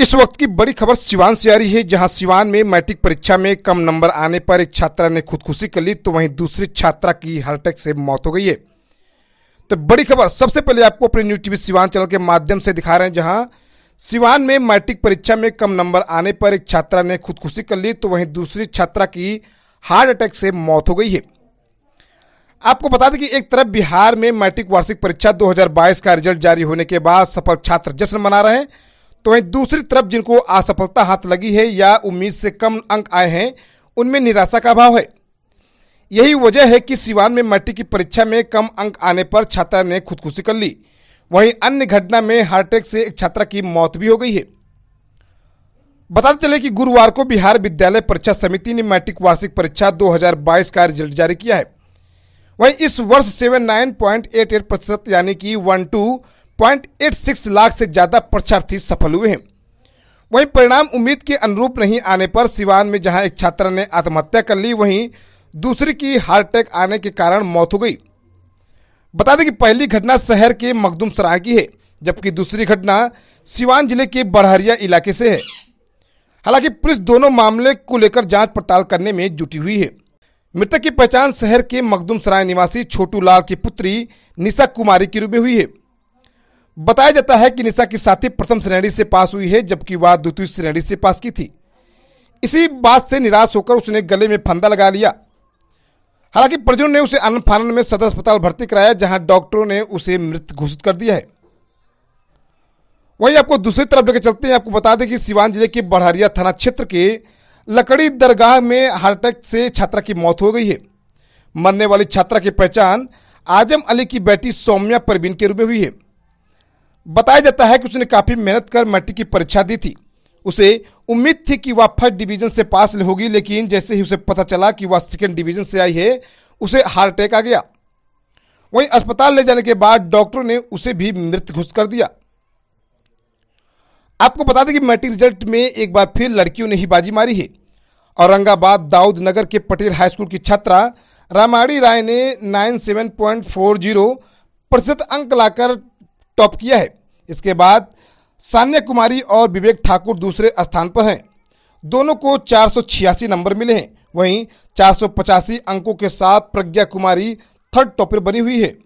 इस वक्त की बड़ी खबर सिवान से आ रही है जहां सिवान में मैट्रिक परीक्षा में कम नंबर आने पर एक छात्रा ने खुदकुशी कर ली तो वहीं दूसरी छात्रा की हार्ट अटैक से मौत हो गई है तो बड़ी खबर सबसे पहले आपको अपने न्यूज टीवी सिवान चैनल के माध्यम से दिखा रहे हैं जहां सिवान में मैट्रिक परीक्षा में कम नंबर आने पर एक छात्रा ने खुदकुशी कर ली तो वहीं दूसरी छात्रा की हार्ट अटैक से मौत हो गई है आपको बता दें कि एक तरफ बिहार में मैट्रिक वार्षिक परीक्षा 2022 का रिजल्ट जारी होने के बाद सफल छात्र जश्न मना रहे हैं तो वहीं दूसरी तरफ जिनको असफलता हाथ लगी है या उम्मीद से कम अंक आए हैं उनमें निराशा का अभाव है यही वजह है कि सिवान में मैट्रिक की परीक्षा में कम अंक आने पर छात्रा ने खुदकुशी कर ली वहीं अन्य घटना में हार्ट अटैक से एक छात्रा की मौत भी हो गई है बताते चले कि गुरुवार को बिहार विद्यालय परीक्षा समिति ने मैट्रिक वार्षिक परीक्षा 2022 का रिजल्ट जारी किया है वहीं इस वर्ष seven nine point eight eight प्रतिशत यानी कि वन टू 1.86 लाख से ज़्यादा परीक्षार्थी सफल हुए हैं वहीं परिणाम उम्मीद के अनुरूप नहीं आने पर सिवान में जहां एक छात्रा ने आत्महत्या कर ली वहीं दूसरी की हार्ट अटैक आने के कारण मौत हो गई बता दें कि पहली घटना शहर के मखदुम सराय की है जबकि दूसरी घटना सिवान जिले के बड़हरिया इलाके से है हालांकि पुलिस दोनों मामले को लेकर जांच पड़ताल करने में जुटी हुई है मृतक की पहचान शहर के मखदुमसराय सराय निवासी छोटू लाल की पुत्री निशा कुमारी के रूप में हुई है बताया जाता है कि निशा की साथी प्रथम श्रेणी से पास हुई है जबकि वह द्वितीय श्रेणी से पास की थी इसी बात से निराश होकर उसने गले में फंदा लगा लिया हालांकि प्रजुन ने उसे अनन में सदर अस्पताल भर्ती कराया जहां डॉक्टरों ने उसे मृत घोषित कर दिया है वहीं आपको दूसरी तरफ लेकर चलते हैं आपको बता दें कि सिवान जिले के बढ़हरिया थाना क्षेत्र के लकड़ी दरगाह में हार्ट अटैक से छात्रा की मौत हो गई है मरने वाली छात्रा की पहचान आजम अली की बेटी सौम्या परवीन के रूप में हुई है बताया जाता है कि उसने काफ़ी मेहनत कर मैट्रिक की परीक्षा दी थी उसे उम्मीद थी कि वह फर्स्ट डिवीजन से पास होगी लेकिन जैसे ही उसे पता चला कि वह सेकेंड डिवीजन से आई है उसे हार्ट अटैक आ गया वहीं अस्पताल ले जाने के बाद डॉक्टरों ने उसे भी मृत घोषित कर दिया आपको बता दें कि मैट्रिक रिजल्ट में एक बार फिर लड़कियों ने ही बाजी मारी है औरंगाबाद दाऊद नगर के पटेल हाई स्कूल की छात्रा रामाड़ी राय ने 97.40 प्रतिशत अंक लाकर टॉप किया है इसके बाद सान्या कुमारी और विवेक ठाकुर दूसरे स्थान पर हैं दोनों को चार नंबर मिले हैं वहीं चार अंकों के साथ प्रज्ञा कुमारी थर्ड टॉपर बनी हुई है